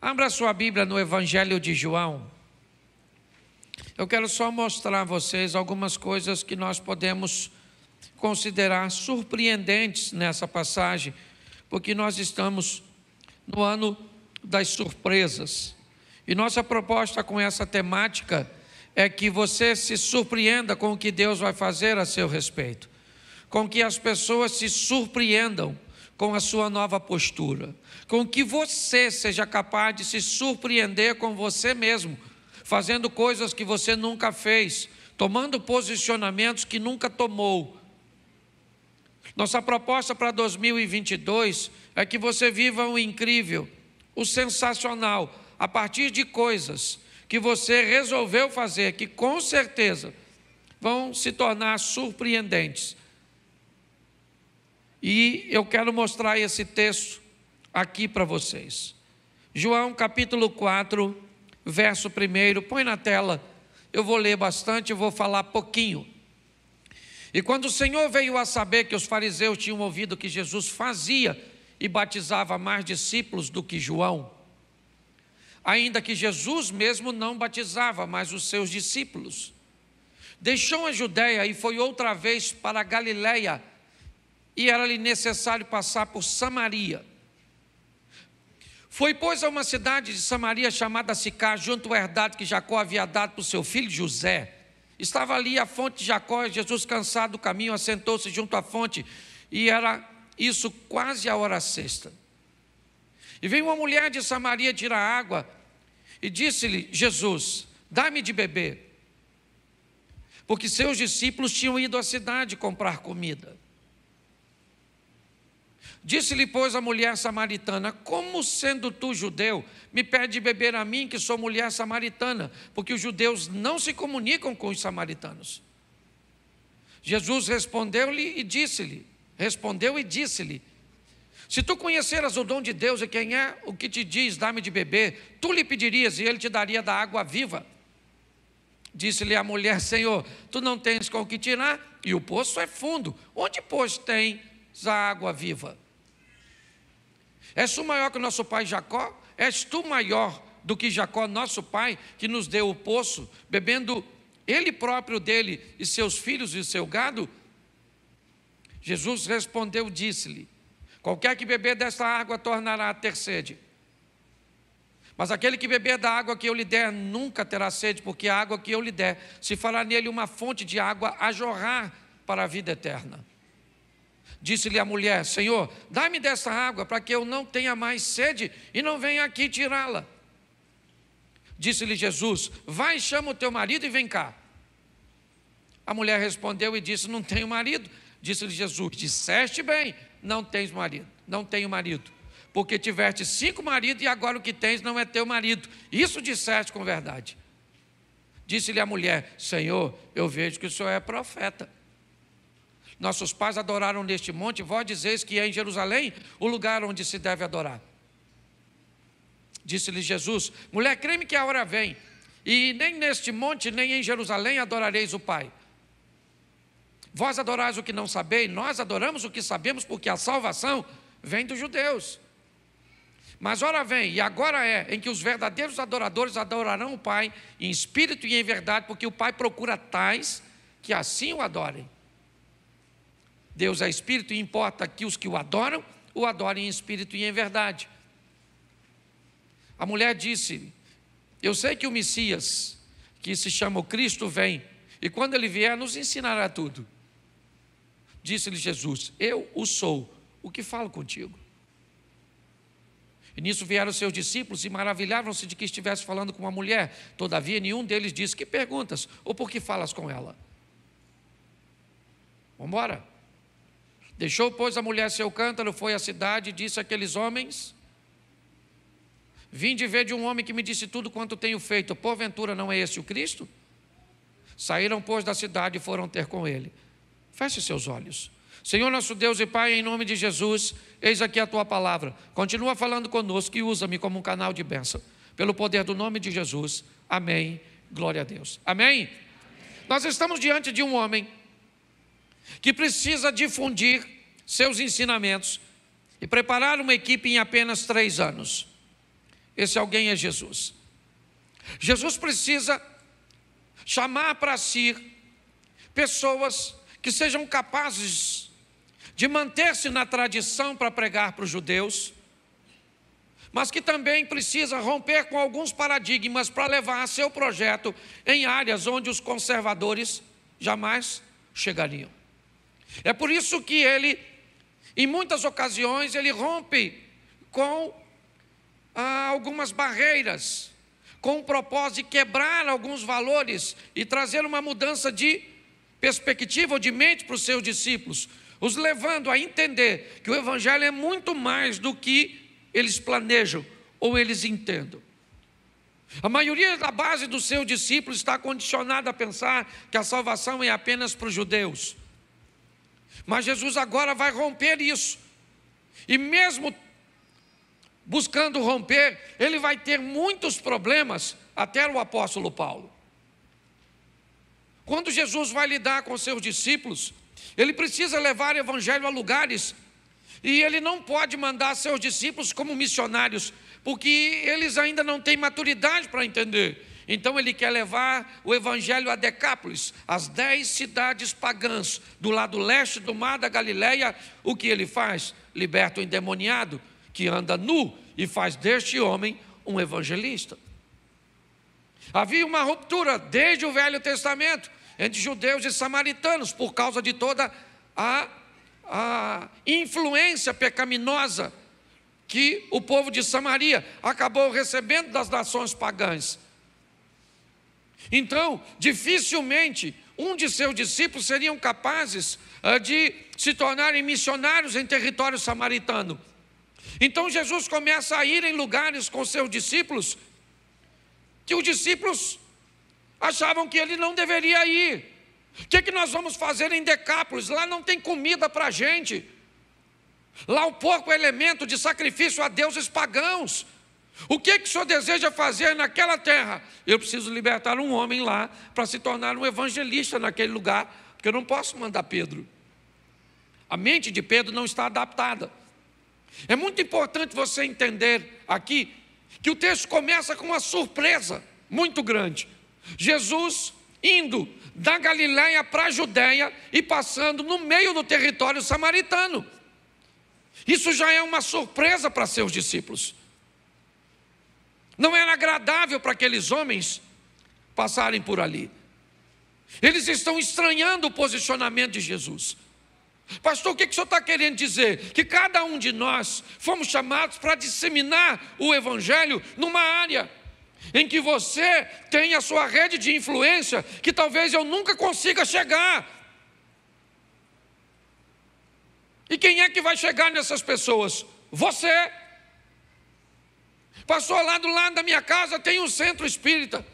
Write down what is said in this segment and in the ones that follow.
Abra sua Bíblia no Evangelho de João. Eu quero só mostrar a vocês algumas coisas que nós podemos considerar surpreendentes nessa passagem, porque nós estamos no ano das surpresas. E nossa proposta com essa temática é que você se surpreenda com o que Deus vai fazer a seu respeito, com que as pessoas se surpreendam com a sua nova postura, com que você seja capaz de se surpreender com você mesmo, fazendo coisas que você nunca fez, tomando posicionamentos que nunca tomou. Nossa proposta para 2022 é que você viva o incrível, o sensacional, a partir de coisas que você resolveu fazer, que com certeza vão se tornar surpreendentes e eu quero mostrar esse texto aqui para vocês. João capítulo 4, verso 1, põe na tela. Eu vou ler bastante, eu vou falar pouquinho. E quando o Senhor veio a saber que os fariseus tinham ouvido que Jesus fazia e batizava mais discípulos do que João, ainda que Jesus mesmo não batizava mais os seus discípulos, deixou a Judéia e foi outra vez para a Galiléia e era-lhe necessário passar por Samaria. Foi, pois, a uma cidade de Samaria chamada Sicá, junto à herdade que Jacó havia dado para o seu filho José. Estava ali a fonte de Jacó, Jesus, cansado do caminho, assentou-se junto à fonte, e era isso quase a hora sexta. E veio uma mulher de Samaria tirar água, e disse-lhe: Jesus, dá-me de beber. Porque seus discípulos tinham ido à cidade comprar comida. Disse-lhe, pois, a mulher samaritana: Como sendo tu judeu, me pede beber a mim, que sou mulher samaritana? Porque os judeus não se comunicam com os samaritanos. Jesus respondeu-lhe e disse-lhe: Respondeu e disse-lhe: Se tu conheceras o dom de Deus e quem é o que te diz, dá-me de beber, tu lhe pedirias e ele te daria da água viva. Disse-lhe a mulher: Senhor, tu não tens com o que tirar e o poço é fundo. Onde, pois, tens a água viva? És tu maior que nosso pai Jacó? És tu maior do que Jacó, nosso pai, que nos deu o poço, bebendo ele próprio dele e seus filhos e seu gado? Jesus respondeu, disse-lhe: Qualquer que beber desta água tornará a ter sede. Mas aquele que beber da água que eu lhe der nunca terá sede, porque a água que eu lhe der se fará nele uma fonte de água a jorrar para a vida eterna. Disse-lhe a mulher: Senhor, dá-me dessa água para que eu não tenha mais sede e não venha aqui tirá-la. Disse-lhe Jesus: Vai, chama o teu marido e vem cá. A mulher respondeu e disse: Não tenho marido. Disse-lhe Jesus: Disseste bem, não tens marido, não tenho marido, porque tiveste cinco maridos e agora o que tens não é teu marido. Isso disseste com verdade. Disse-lhe a mulher: Senhor, eu vejo que o senhor é profeta. Nossos pais adoraram neste monte, vós dizeis que é em Jerusalém o lugar onde se deve adorar. Disse-lhe Jesus: Mulher, creme que a hora vem, e nem neste monte, nem em Jerusalém adorareis o Pai. Vós adorais o que não sabeis, nós adoramos o que sabemos, porque a salvação vem dos judeus. Mas ora vem, e agora é, em que os verdadeiros adoradores adorarão o Pai em espírito e em verdade, porque o Pai procura tais que assim o adorem. Deus é espírito e importa que os que o adoram o adorem em espírito e em verdade. A mulher disse: Eu sei que o Messias, que se chama o Cristo, vem, e quando ele vier, nos ensinará tudo. Disse-lhe Jesus: Eu o sou, o que falo contigo. E nisso vieram seus discípulos e maravilhavam-se de que estivesse falando com uma mulher. Todavia, nenhum deles disse: Que perguntas? Ou por que falas com ela? Vamos embora. Deixou, pois, a mulher seu cântaro, foi à cidade e disse àqueles homens: Vim de ver de um homem que me disse tudo quanto tenho feito. Porventura não é esse o Cristo? Saíram, pois, da cidade e foram ter com ele. Feche seus olhos. Senhor nosso Deus e Pai, em nome de Jesus, eis aqui a tua palavra. Continua falando conosco e usa-me como um canal de bênção. Pelo poder do nome de Jesus. Amém. Glória a Deus. Amém? Amém. Nós estamos diante de um homem que precisa difundir seus ensinamentos e preparar uma equipe em apenas três anos. Esse alguém é Jesus. Jesus precisa chamar para si pessoas que sejam capazes de manter-se na tradição para pregar para os judeus, mas que também precisa romper com alguns paradigmas para levar seu projeto em áreas onde os conservadores jamais chegariam. É por isso que ele, em muitas ocasiões, ele rompe com ah, algumas barreiras, com o propósito de quebrar alguns valores e trazer uma mudança de perspectiva ou de mente para os seus discípulos, os levando a entender que o Evangelho é muito mais do que eles planejam ou eles entendam. A maioria da base dos seus discípulos está condicionada a pensar que a salvação é apenas para os judeus. Mas Jesus agora vai romper isso. E mesmo buscando romper, ele vai ter muitos problemas até o apóstolo Paulo. Quando Jesus vai lidar com seus discípulos, ele precisa levar o evangelho a lugares e ele não pode mandar seus discípulos como missionários, porque eles ainda não têm maturidade para entender. Então ele quer levar o evangelho a Decápolis, as dez cidades pagãs do lado leste do mar da Galileia. O que ele faz? Liberta o endemoniado que anda nu e faz deste homem um evangelista. Havia uma ruptura desde o Velho Testamento entre judeus e samaritanos por causa de toda a, a influência pecaminosa que o povo de Samaria acabou recebendo das nações pagãs. Então, dificilmente um de seus discípulos seriam capazes ah, de se tornarem missionários em território samaritano. Então Jesus começa a ir em lugares com seus discípulos que os discípulos achavam que ele não deveria ir. O que, é que nós vamos fazer em Decápolis? Lá não tem comida para a gente. Lá o porco é elemento de sacrifício a deuses pagãos. O que, que o senhor deseja fazer naquela terra? Eu preciso libertar um homem lá para se tornar um evangelista naquele lugar, porque eu não posso mandar Pedro. A mente de Pedro não está adaptada. É muito importante você entender aqui que o texto começa com uma surpresa muito grande. Jesus indo da Galiléia para a Judéia e passando no meio do território samaritano. Isso já é uma surpresa para seus discípulos. Não era agradável para aqueles homens passarem por ali. Eles estão estranhando o posicionamento de Jesus. Pastor, o que, o senhor está querendo dizer? Que cada um de nós fomos chamados para disseminar o Evangelho numa área em que você tem a sua rede de influência que talvez eu nunca consiga chegar. E quem é que vai chegar nessas pessoas? Você. Passou lá do lado da minha casa, tem um centro espírita.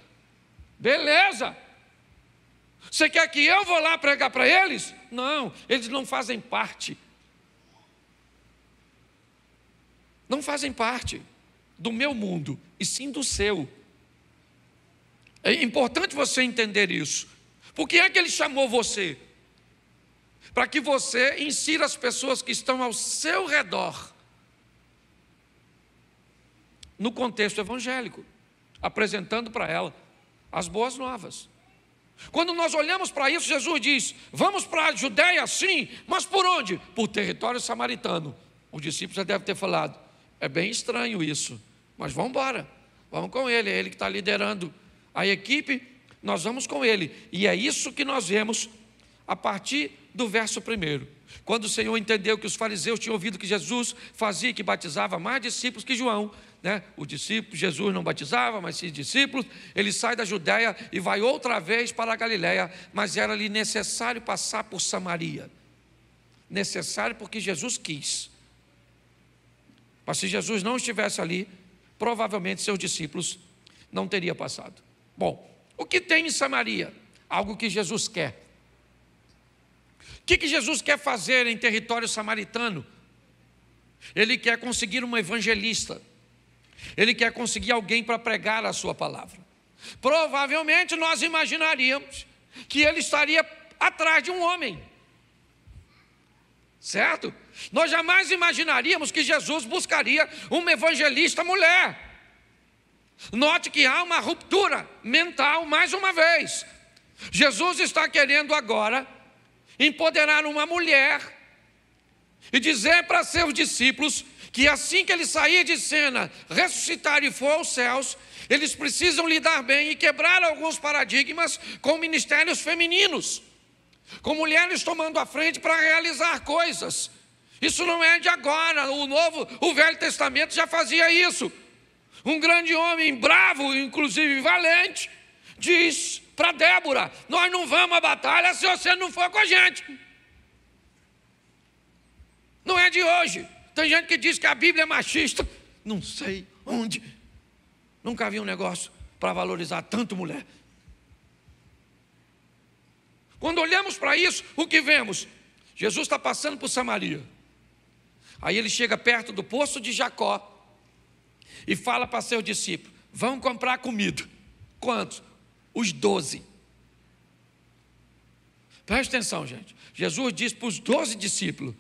Beleza. Você quer que eu vou lá pregar para eles? Não, eles não fazem parte. Não fazem parte do meu mundo, e sim do seu. É importante você entender isso. Por que é que ele chamou você? Para que você insira as pessoas que estão ao seu redor no contexto evangélico, apresentando para ela as boas novas. Quando nós olhamos para isso, Jesus diz: Vamos para a Judéia, sim, mas por onde? Por território samaritano. Os discípulos já devem ter falado: É bem estranho isso, mas vamos embora, vamos com ele, é ele que está liderando a equipe, nós vamos com ele. E é isso que nós vemos a partir do verso primeiro. Quando o Senhor entendeu que os fariseus tinham ouvido que Jesus fazia, que batizava mais discípulos que João, né? O discípulo, Jesus não batizava, mas seus discípulos, ele sai da Judéia e vai outra vez para a Galiléia, mas era-lhe necessário passar por Samaria. Necessário porque Jesus quis. Mas se Jesus não estivesse ali, provavelmente seus discípulos não teria passado. Bom, o que tem em Samaria? Algo que Jesus quer. O que, que Jesus quer fazer em território samaritano? Ele quer conseguir um evangelista. Ele quer conseguir alguém para pregar a sua palavra. Provavelmente nós imaginaríamos que ele estaria atrás de um homem. Certo? Nós jamais imaginaríamos que Jesus buscaria uma evangelista mulher. Note que há uma ruptura mental mais uma vez. Jesus está querendo agora empoderar uma mulher e dizer para seus discípulos que assim que ele sair de cena, ressuscitar e for aos céus, eles precisam lidar bem e quebrar alguns paradigmas com ministérios femininos, com mulheres tomando a frente para realizar coisas. Isso não é de agora, o novo, o Velho Testamento já fazia isso. Um grande homem, bravo, inclusive valente, diz para Débora: Nós não vamos à batalha se você não for com a gente. Não é de hoje. Tem gente que diz que a Bíblia é machista. Não sei onde. Nunca vi um negócio para valorizar tanto mulher. Quando olhamos para isso, o que vemos? Jesus está passando por Samaria. Aí ele chega perto do poço de Jacó e fala para seus discípulos: Vão comprar comida. Quantos? os doze. Preste atenção, gente. Jesus disse para os doze discípulos: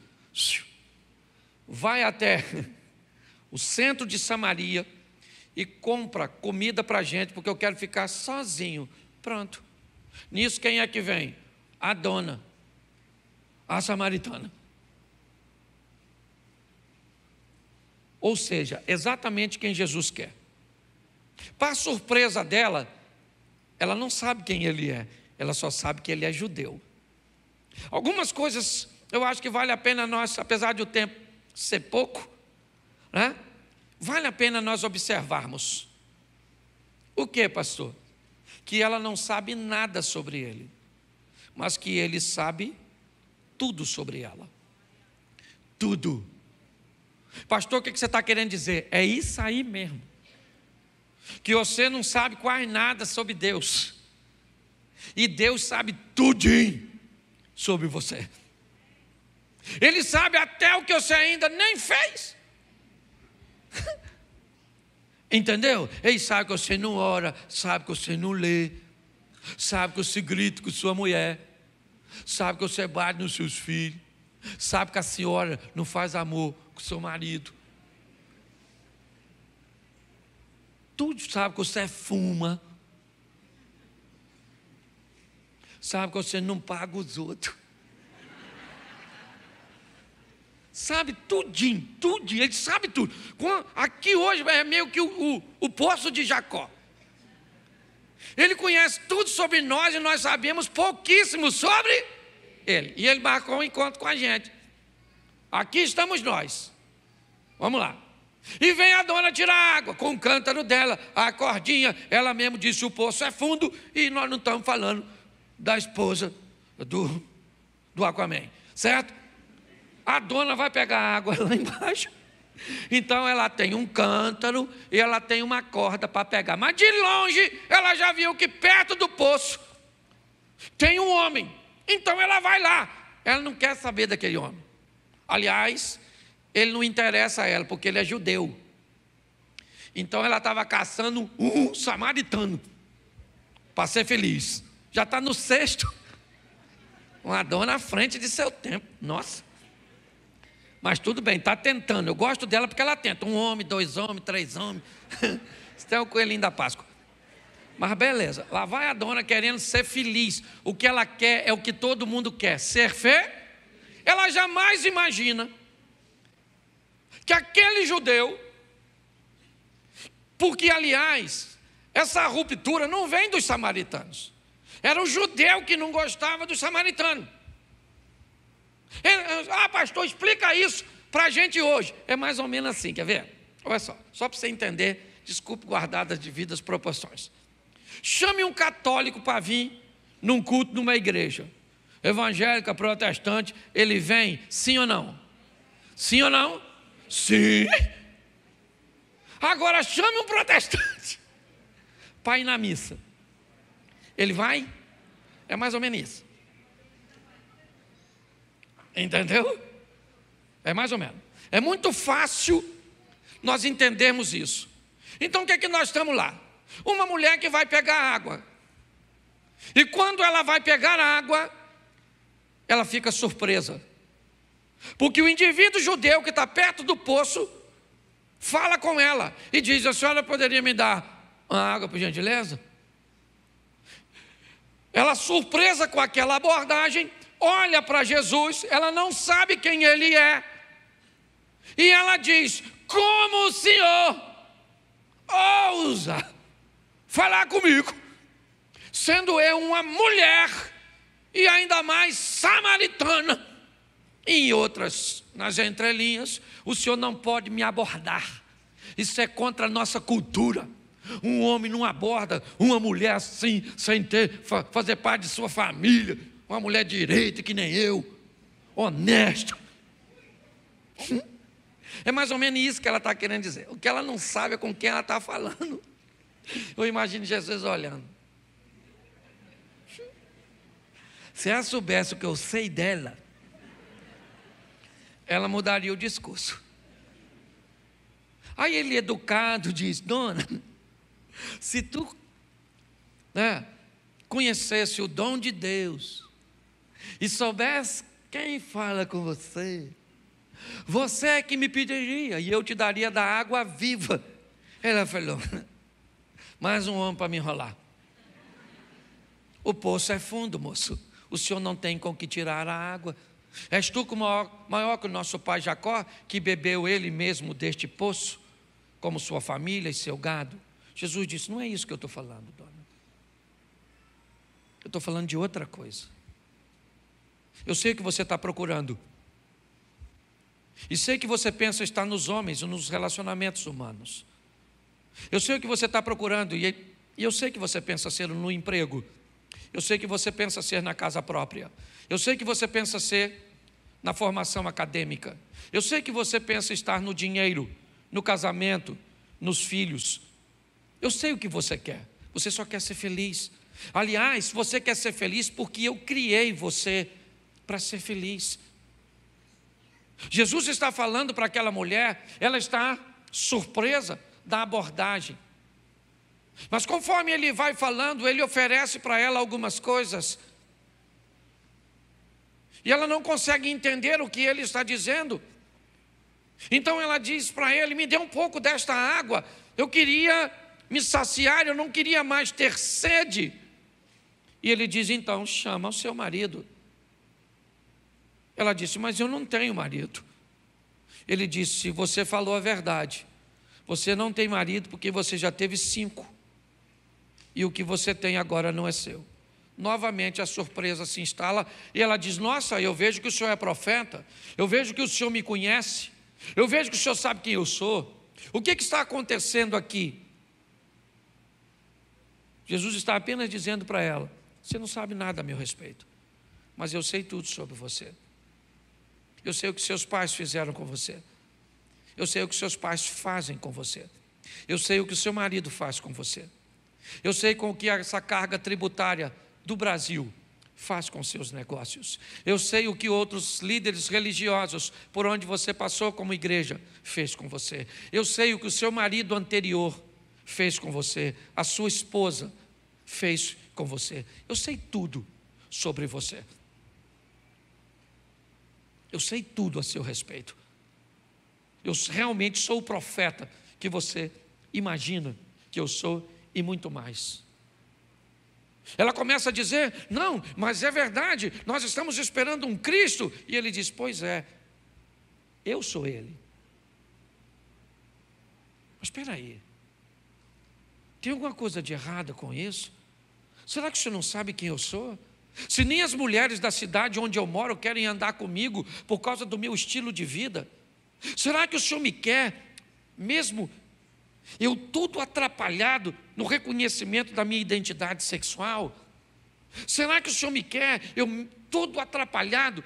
vai até o centro de Samaria e compra comida para a gente, porque eu quero ficar sozinho. Pronto. Nisso quem é que vem? A dona, a samaritana. Ou seja, exatamente quem Jesus quer. Para surpresa dela, ela não sabe quem ele é, ela só sabe que ele é judeu. Algumas coisas eu acho que vale a pena nós, apesar de o tempo ser pouco, né? vale a pena nós observarmos. O que, pastor? Que ela não sabe nada sobre ele, mas que ele sabe tudo sobre ela. Tudo. Pastor, o que você está querendo dizer? É isso aí mesmo que você não sabe quase nada sobre Deus. E Deus sabe tudinho sobre você. Ele sabe até o que você ainda nem fez. Entendeu? Ele sabe que você não ora, sabe que você não lê, sabe que você grita com sua mulher, sabe que você bate nos seus filhos, sabe que a senhora não faz amor com seu marido Tu sabe que você fuma. Sabe que você não paga os outros. Sabe tudinho, tudinho, ele sabe tudo. Aqui hoje é meio que o, o, o poço de Jacó. Ele conhece tudo sobre nós e nós sabemos pouquíssimo sobre ele. E ele marcou um encontro com a gente. Aqui estamos nós. Vamos lá. E vem a dona tirar água com o cântaro dela, a cordinha. Ela mesmo disse: o poço é fundo e nós não estamos falando da esposa do, do Aquaman, certo? A dona vai pegar água lá embaixo. Então ela tem um cântaro e ela tem uma corda para pegar. Mas de longe ela já viu que perto do poço tem um homem. Então ela vai lá. Ela não quer saber daquele homem. Aliás, ele não interessa a ela, porque ele é judeu. Então ela estava caçando um samaritano para ser feliz. Já está no sexto. Uma dona à frente de seu tempo. Nossa. Mas tudo bem, está tentando. Eu gosto dela porque ela tenta. Um homem, dois homens, três homens. Isso é o coelhinho da Páscoa. Mas beleza, lá vai a dona querendo ser feliz. O que ela quer é o que todo mundo quer: ser fé. Ela jamais imagina que aquele judeu, porque aliás, essa ruptura não vem dos samaritanos, era o judeu que não gostava do samaritano. Ah, pastor, explica isso para a gente hoje. É mais ou menos assim, quer ver? Olha só, só para você entender, desculpe guardar as devidas proporções. Chame um católico para vir num culto numa igreja. Evangélica, protestante, ele vem, sim ou não? Sim ou não? Sim. Agora chame um protestante para ir na missa. Ele vai? É mais ou menos isso. Entendeu? É mais ou menos. É muito fácil nós entendermos isso. Então o que é que nós estamos lá? Uma mulher que vai pegar água. E quando ela vai pegar água, ela fica surpresa. Porque o indivíduo judeu que está perto do poço fala com ela e diz: A senhora poderia me dar uma água, por gentileza? Ela, surpresa com aquela abordagem, olha para Jesus, ela não sabe quem ele é. E ela diz: Como o senhor ousa falar comigo, sendo eu uma mulher e ainda mais samaritana? em outras, nas entrelinhas, o senhor não pode me abordar. Isso é contra a nossa cultura. Um homem não aborda uma mulher assim, sem ter, fazer parte de sua família. Uma mulher direita que nem eu, honesta. É mais ou menos isso que ela está querendo dizer. O que ela não sabe é com quem ela está falando. Eu imagino Jesus olhando. Se ela soubesse o que eu sei dela, ela mudaria o discurso. Aí ele, educado, diz: Dona, se tu né, conhecesse o dom de Deus e soubesse quem fala com você, você é que me pediria e eu te daria da água viva. Ela falou: Mais um homem para me enrolar. O poço é fundo, moço. O senhor não tem com que tirar a água. És tu maior, maior que o nosso pai Jacó, que bebeu ele mesmo deste poço, como sua família e seu gado? Jesus disse: Não é isso que eu estou falando, dona. Eu estou falando de outra coisa. Eu sei o que você está procurando. E sei que você pensa estar nos homens, e nos relacionamentos humanos. Eu sei o que você está procurando, e eu sei que você pensa ser no emprego. Eu sei que você pensa ser na casa própria. Eu sei que você pensa ser na formação acadêmica. Eu sei que você pensa estar no dinheiro, no casamento, nos filhos. Eu sei o que você quer. Você só quer ser feliz. Aliás, você quer ser feliz porque eu criei você para ser feliz. Jesus está falando para aquela mulher, ela está surpresa da abordagem. Mas conforme ele vai falando, ele oferece para ela algumas coisas. E ela não consegue entender o que ele está dizendo. Então ela diz para ele: Me dê um pouco desta água. Eu queria me saciar, eu não queria mais ter sede. E ele diz: Então chama o seu marido. Ela disse: Mas eu não tenho marido. Ele disse: Você falou a verdade. Você não tem marido porque você já teve cinco e o que você tem agora não é seu. Novamente a surpresa se instala e ela diz: Nossa, eu vejo que o senhor é profeta, eu vejo que o senhor me conhece, eu vejo que o senhor sabe quem eu sou. O que, que está acontecendo aqui? Jesus está apenas dizendo para ela: Você não sabe nada a meu respeito, mas eu sei tudo sobre você. Eu sei o que seus pais fizeram com você. Eu sei o que seus pais fazem com você. Eu sei o que seu marido faz com você. Eu sei com o que essa carga tributária do Brasil faz com seus negócios. Eu sei o que outros líderes religiosos, por onde você passou como igreja, fez com você. Eu sei o que o seu marido anterior fez com você, a sua esposa fez com você. Eu sei tudo sobre você. Eu sei tudo a seu respeito. Eu realmente sou o profeta que você imagina que eu sou e muito mais. Ela começa a dizer: Não, mas é verdade, nós estamos esperando um Cristo. E ele diz: Pois é, eu sou ele. Mas espera aí, tem alguma coisa de errada com isso? Será que o senhor não sabe quem eu sou? Se nem as mulheres da cidade onde eu moro querem andar comigo por causa do meu estilo de vida, será que o senhor me quer, mesmo eu todo atrapalhado no reconhecimento da minha identidade sexual? Será que o Senhor me quer? Eu todo atrapalhado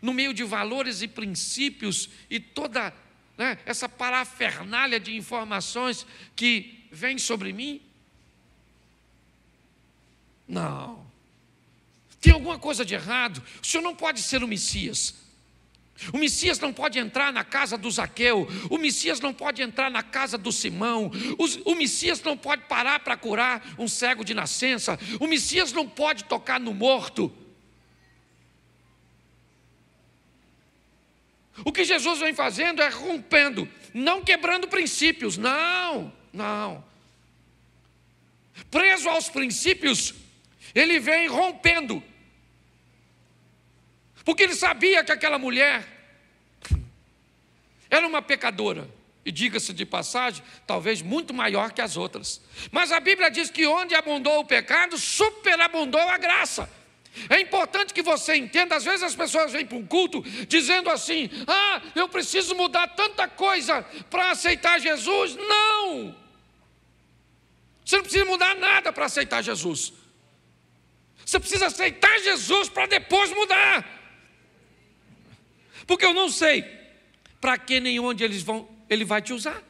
no meio de valores e princípios e toda né, essa parafernália de informações que vem sobre mim? Não. Tem alguma coisa de errado. O Senhor não pode ser o Messias. O Messias não pode entrar na casa do Zaqueu, o Messias não pode entrar na casa do Simão, o, Messias não pode parar para curar um cego de nascença, o Messias não pode tocar no morto. O que Jesus vem fazendo é rompendo, não quebrando princípios, não, não. Preso aos princípios, ele vem rompendo porque ele sabia que aquela mulher era uma pecadora. E diga-se de passagem, talvez muito maior que as outras. Mas a Bíblia diz que onde abundou o pecado, superabundou a graça. É importante que você entenda, às vezes as pessoas vêm para um culto dizendo assim: ah, eu preciso mudar tanta coisa para aceitar Jesus. Não! Você não precisa mudar nada para aceitar Jesus. Você precisa aceitar Jesus para depois mudar. Porque eu não sei para que nem onde eles vão, ele vai te usar.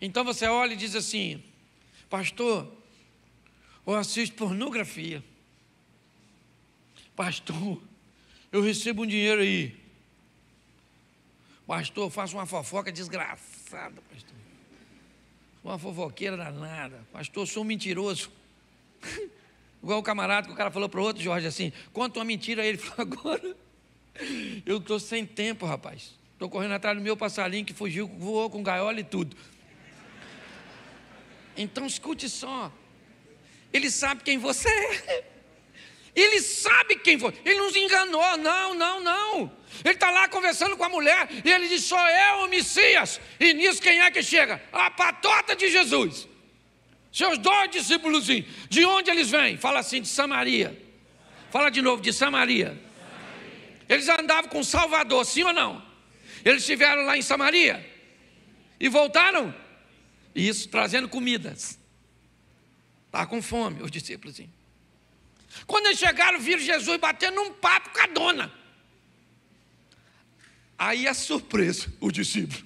Então você olha e diz assim: Pastor, eu assisto pornografia. Pastor, eu recebo um dinheiro aí. Pastor, eu faço uma fofoca desgraçada, pastor. Uma fofoqueira danada. Pastor, eu sou um mentiroso. Igual o camarada que o cara falou para o outro, Jorge, assim, conta uma mentira aí. Ele falou, agora eu estou sem tempo, rapaz. Estou correndo atrás do meu passarinho que fugiu, voou com gaiola e tudo. Então escute só. Ele sabe quem você é. Ele sabe quem foi. Ele nos enganou. Não, não, não. Ele está lá conversando com a mulher e ele diz: só eu, o Messias. E nisso quem é que chega? A patota de Jesus. Seus dois discípulos, de onde eles vêm? Fala assim, de Samaria. Fala de novo, de Samaria. Eles andavam com Salvador, sim ou não? Eles estiveram lá em Samaria e voltaram, isso trazendo comidas. Estava tá com fome, os discípulos. Quando eles chegaram, viram Jesus batendo um papo com a dona. Aí a é surpresa, o discípulo.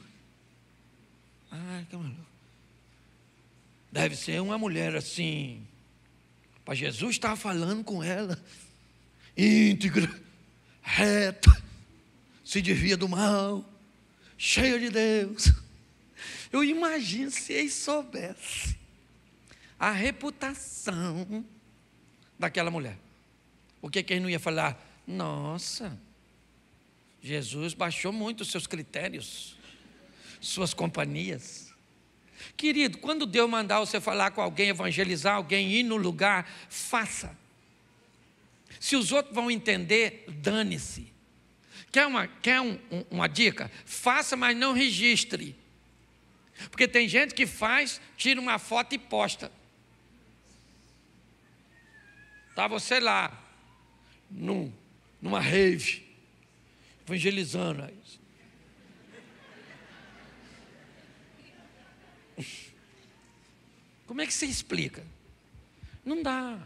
Ai, ah, que maluco. Deve ser uma mulher assim. Para Jesus estar tá falando com ela, íntegra, reta, se desvia do mal, cheia de Deus. Eu imagino se ele soubesse a reputação daquela mulher. O que, que ele não ia falar? Nossa, Jesus baixou muito os seus critérios, suas companhias. Querido, quando Deus mandar você falar com alguém, evangelizar alguém, ir no lugar, faça. Se os outros vão entender, dane-se. Quer, uma, quer um, um, uma dica? Faça, mas não registre. Porque tem gente que faz, tira uma foto e posta. Está você lá, num, numa rave, evangelizando. Como é que você explica? Não dá.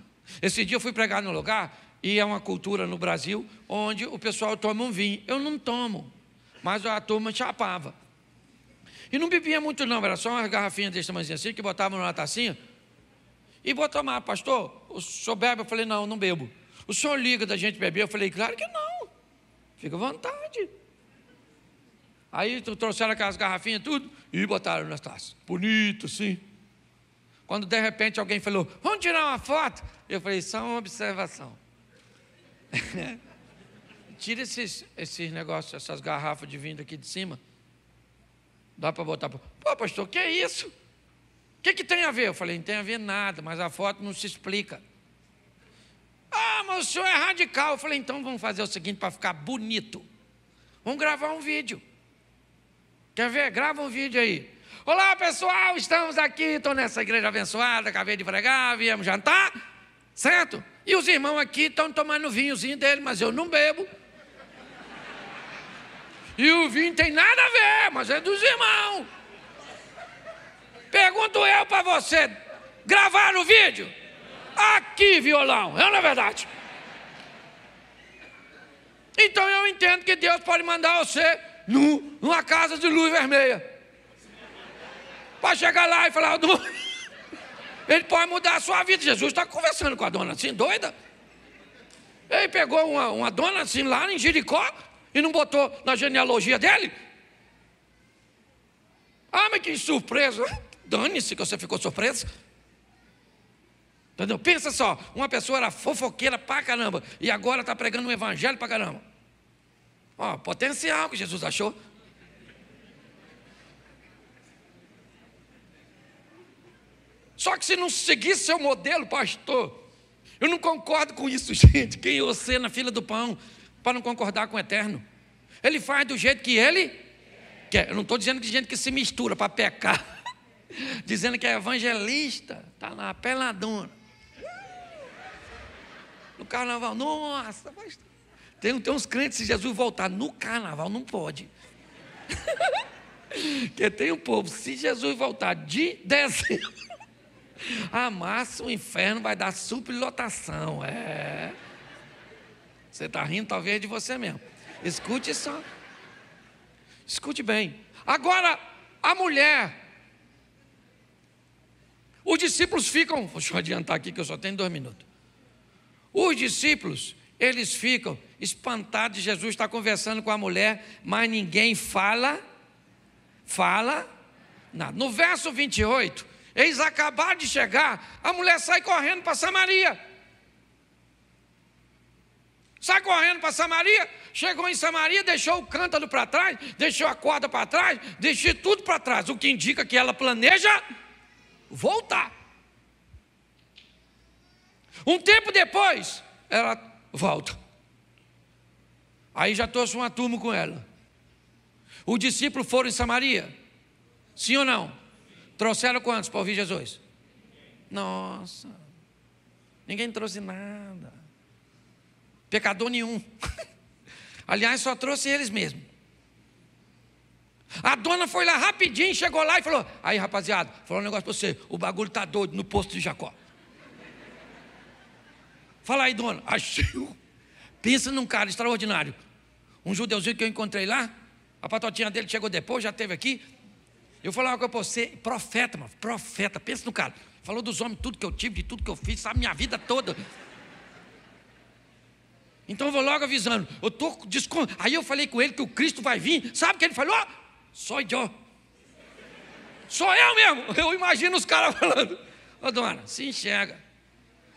Esse dia eu fui pregar num lugar e é uma cultura no Brasil onde o pessoal toma um vinho. Eu não tomo, mas a turma chapava. E não bebia muito, não, era só uma garrafinha desse tamanhozinho assim que botavam numa tacinha. E vou tomar, pastor, o senhor bebe? Eu falei, não, não bebo. O senhor liga da gente beber? Eu falei, claro que não. Fica à vontade. Aí trouxeram aquelas garrafinhas tudo e botaram nas taças. Bonito, sim. Quando de repente alguém falou, vamos tirar uma foto? Eu falei, só uma observação. Tira esses, esses negócios, essas garrafas de vinho aqui de cima. Dá para botar. Pô, pastor, que é isso? O que, que tem a ver? Eu falei, não tem a ver nada, mas a foto não se explica. Ah, mas o senhor é radical. Eu falei, então vamos fazer o seguinte para ficar bonito. Vamos gravar um vídeo. Quer ver? Grava um vídeo aí. Olá pessoal, estamos aqui, estou nessa igreja abençoada, acabei de pregar, viemos jantar, certo? E os irmãos aqui estão tomando o vinhozinho dele, mas eu não bebo. E o vinho tem nada a ver, mas é dos irmãos. Pergunto eu para você: gravaram o vídeo? Aqui, violão, é na é verdade. Então eu entendo que Deus pode mandar você numa casa de luz vermelha para chegar lá e falar, ele pode mudar a sua vida. Jesus está conversando com a dona assim, doida. Ele pegou uma, uma dona assim lá em Jericó e não botou na genealogia dele. Ah, mas que surpresa! Ah, dane-se que você ficou surpresa. Entendeu? Pensa só, uma pessoa era fofoqueira pra caramba e agora está pregando um evangelho pra caramba. Ó, potencial que Jesus achou. Só que se não seguir seu modelo, pastor, eu não concordo com isso, gente. Quem você na fila do pão para não concordar com o eterno? Ele faz do jeito que ele quer. Eu não estou dizendo que gente que se mistura para pecar, dizendo que é evangelista, está lá, peladona. No carnaval, nossa, mas tem, tem uns crentes, se Jesus voltar no carnaval, não pode. Porque tem um povo, se Jesus voltar de dezembro, a massa, o inferno vai dar superlotação. É. Você está rindo talvez de você mesmo. Escute só. Escute bem. Agora, a mulher. Os discípulos ficam. Deixa eu adiantar aqui que eu só tenho dois minutos. Os discípulos, eles ficam espantados. Jesus está conversando com a mulher, mas ninguém fala. Fala. Nada. No verso 28 eles acabaram de chegar, a mulher sai correndo para Samaria. Sai correndo para Samaria, chegou em Samaria, deixou o cântaro para trás, deixou a corda para trás, deixou tudo para trás, o que indica que ela planeja voltar. Um tempo depois, ela volta. Aí já trouxe uma turma com ela. Os discípulos foram em Samaria? Sim ou não? Trouxeram quantos para ouvir Jesus? Nossa, ninguém trouxe nada. Pecador nenhum. Aliás, só trouxe eles mesmos. A dona foi lá rapidinho, chegou lá e falou: Aí, rapaziada, falou um negócio para você: o bagulho tá doido no posto de Jacó. Fala aí, dona. Achei. Pensa num cara extraordinário. Um judeuzinho que eu encontrei lá, a patotinha dele chegou depois, já teve aqui, eu falei uma coisa para você, profeta, mano, profeta, pensa no cara. Falou dos homens, tudo que eu tive, de tudo que eu fiz, sabe, minha vida toda. Então eu vou logo avisando, eu tô descon... Aí eu falei com ele que o Cristo vai vir, sabe o que ele falou? Só idiota. Sou eu mesmo, eu imagino os caras falando. Ô dona, se enxerga.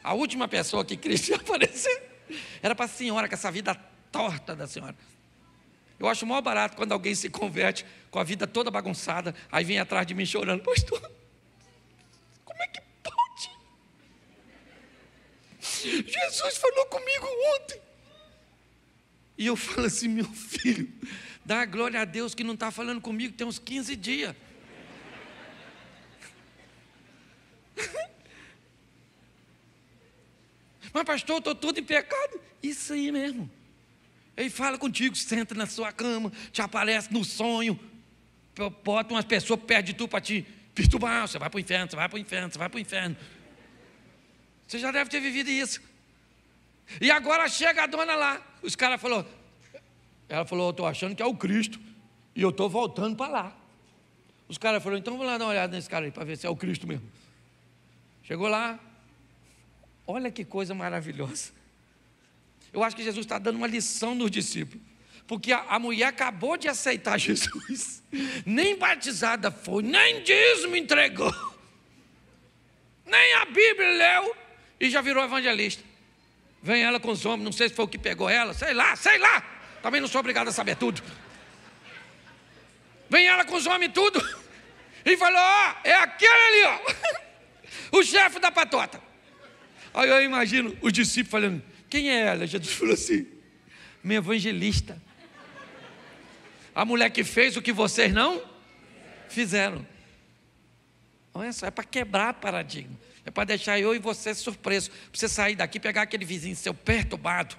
A última pessoa que Cristo ia aparecer era para a senhora, com essa vida torta da senhora. Eu acho maior barato quando alguém se converte com a vida toda bagunçada, aí vem atrás de mim chorando, pastor, como é que pode? Jesus falou comigo ontem. E eu falo assim, meu filho, dá glória a Deus que não está falando comigo tem uns 15 dias. Mas, pastor, eu estou todo em pecado. Isso aí mesmo. Ele fala contigo, senta na sua cama, te aparece no sonho, bota umas pessoas perto de tu para te perturbar. Você vai para o inferno, você vai para o inferno, você vai para o inferno. Você já deve ter vivido isso. E agora chega a dona lá. Os caras falaram. Ela falou: Eu estou achando que é o Cristo. E eu estou voltando para lá. Os caras falaram: Então vamos lá dar uma olhada nesse cara aí para ver se é o Cristo mesmo. Chegou lá. Olha que coisa maravilhosa. Eu acho que Jesus está dando uma lição nos discípulos. Porque a, a mulher acabou de aceitar Jesus, nem batizada foi, nem dízimo entregou, nem a Bíblia leu e já virou evangelista. Vem ela com os homens, não sei se foi o que pegou ela, sei lá, sei lá. Também não sou obrigado a saber tudo. Vem ela com os homens tudo e falou: Ó, oh, é aquele ali, ó, o chefe da patota. Aí eu imagino os discípulos falando: quem é ela? Jesus falou assim: Minha evangelista. A mulher que fez o que vocês não fizeram. Olha só, é para quebrar paradigma. É para deixar eu e você surpreso. Para você sair daqui, pegar aquele vizinho seu perturbado.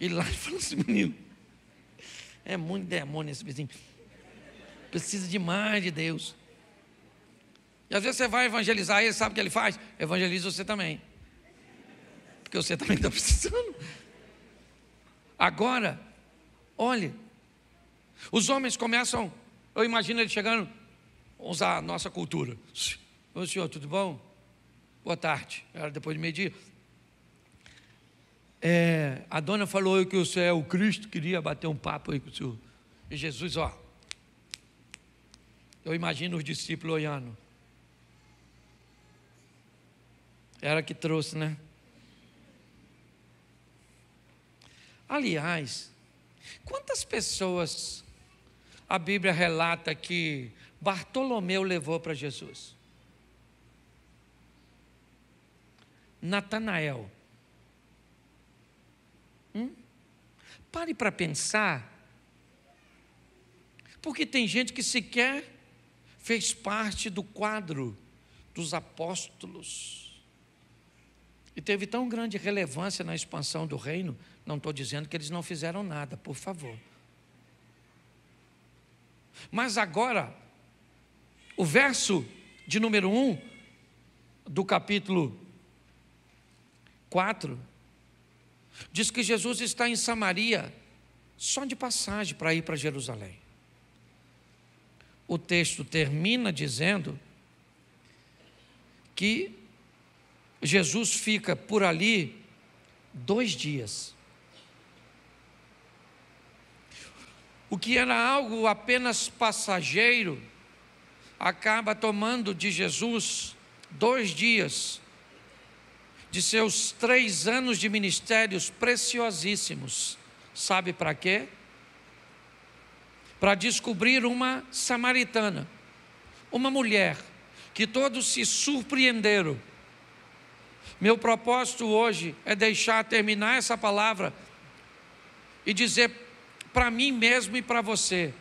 E lá e falar assim, menino. É muito demônio esse vizinho. Precisa demais de Deus. E às vezes você vai evangelizar ele, sabe o que ele faz? Evangeliza você também porque você também está precisando. Agora, olhe, os homens começam, eu imagino eles chegando, vamos usar a nossa cultura. Ô senhor, tudo bom? Boa tarde, era depois de meio-dia. É, a dona falou que o senhor é o Cristo, queria bater um papo aí com o senhor. E Jesus, ó, eu imagino os discípulos olhando. Era que trouxe, né? Aliás, quantas pessoas a Bíblia relata que Bartolomeu levou para Jesus? Natanael. Hum? Pare para pensar, porque tem gente que sequer fez parte do quadro dos apóstolos e teve tão grande relevância na expansão do reino não estou dizendo que eles não fizeram nada, por favor. Mas agora, o verso de número 1 do capítulo 4 diz que Jesus está em Samaria só de passagem para ir para Jerusalém. O texto termina dizendo que Jesus fica por ali dois dias. O que era algo apenas passageiro acaba tomando de Jesus dois dias de seus três anos de ministérios preciosíssimos. Sabe para quê? Para descobrir uma samaritana, uma mulher que todos se surpreenderam. Meu propósito hoje é deixar terminar essa palavra e dizer para mim mesmo e para você,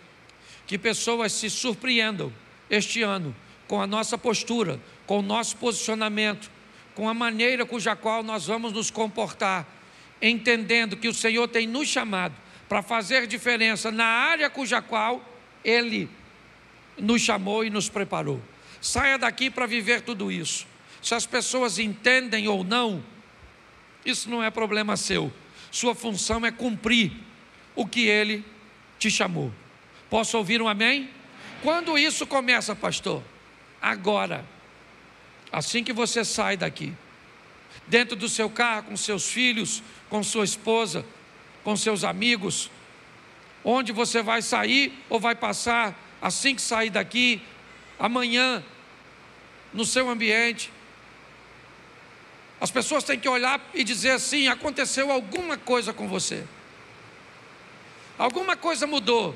que pessoas se surpreendam este ano com a nossa postura, com o nosso posicionamento, com a maneira cuja qual nós vamos nos comportar, entendendo que o Senhor tem nos chamado para fazer diferença na área cuja qual Ele nos chamou e nos preparou. Saia daqui para viver tudo isso. Se as pessoas entendem ou não, isso não é problema seu. Sua função é cumprir o que ele te chamou. Posso ouvir um amém? Quando isso começa, pastor? Agora. Assim que você sai daqui, dentro do seu carro, com seus filhos, com sua esposa, com seus amigos, onde você vai sair ou vai passar assim que sair daqui, amanhã, no seu ambiente. As pessoas têm que olhar e dizer assim: aconteceu alguma coisa com você. Alguma coisa mudou.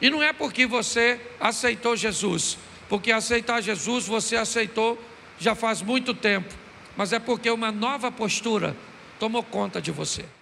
E não é porque você aceitou Jesus, porque aceitar Jesus você aceitou já faz muito tempo, mas é porque uma nova postura tomou conta de você.